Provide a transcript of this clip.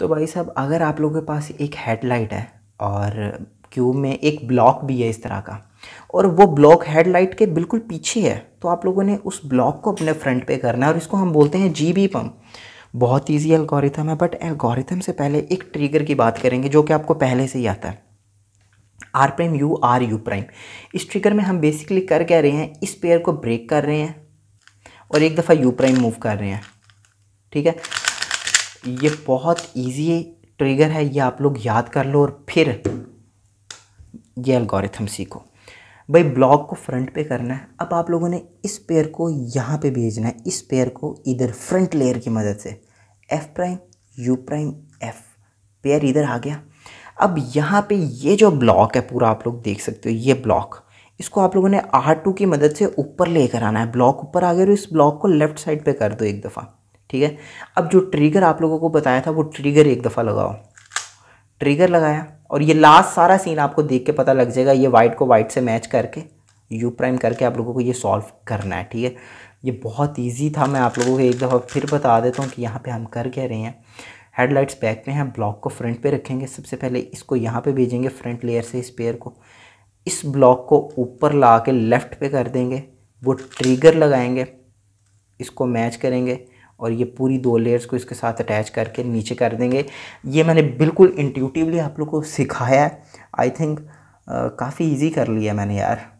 तो भाई साहब अगर आप लोगों के पास एक हेडलाइट है और क्यूब में एक ब्लॉक भी है इस तरह का और वो ब्लॉक हेडलाइट के बिल्कुल पीछे है तो आप लोगों ने उस ब्लॉक को अपने फ्रंट पे करना है और इसको हम बोलते हैं जी बी पम्प बहुत ईजी एल्गोरिथम है बट एल्गोरिथम से पहले एक ट्रिगर की बात करेंगे जो कि आपको पहले से ही आता है R prime U R U prime इस ट्रिगर में हम बेसिकली कर कह रहे हैं इस पेयर को ब्रेक कर रहे हैं और एक दफ़ा यू प्राइम मूव कर रहे हैं ठीक है ये बहुत इजी ट्रिगर है ये आप लोग याद कर लो और फिर ये एल्गोरिथम सीखो भाई ब्लॉक को फ्रंट पे करना है अब आप लोगों ने इस पेयर को यहाँ पे भेजना है इस पेयर को इधर फ्रंट लेयर की मदद से F prime U prime F pair इधर आ गया अब यहाँ पे ये जो ब्लॉक है पूरा आप लोग देख सकते हो ये ब्लॉक इसको आप लोगों ने आर टू की मदद से ऊपर लेकर आना है ब्लॉक ऊपर आ गया और इस ब्लॉक को लेफ्ट साइड पे कर दो एक दफ़ा ठीक है अब जो ट्रिगर आप लोगों को बताया था वो ट्रिगर एक दफ़ा लगाओ ट्रिगर लगाया और ये लास्ट सारा सीन आपको देख के पता लग जाएगा ये वाइट को वाइट से मैच करके यू प्राइम करके आप लोगों को ये सॉल्व करना है ठीक है ये बहुत ईजी था मैं आप लोगों को एक दफ़ा फिर बता देता हूँ कि यहाँ पे हम कर क्या रहे हैं हेडलाइट्स बैक में हैं ब्लॉक को फ्रंट पे रखेंगे सबसे पहले इसको यहाँ पे भेजेंगे फ्रंट लेयर से इस पेयर को इस ब्लॉक को ऊपर ला के लेफ़्ट पे कर देंगे वो ट्रिगर लगाएंगे इसको मैच करेंगे और ये पूरी दो लेयर्स को इसके साथ अटैच करके नीचे कर देंगे ये मैंने बिल्कुल इंट्यूटिवली आप लोग को सिखाया है आई थिंक काफ़ी ईजी कर लिया मैंने यार